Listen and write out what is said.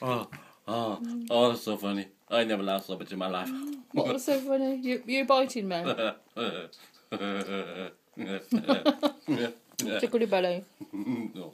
Oh, oh, oh, that's so funny. I never laughed so much in my life. What was so funny? You, you biting me? Tickle your belly. no.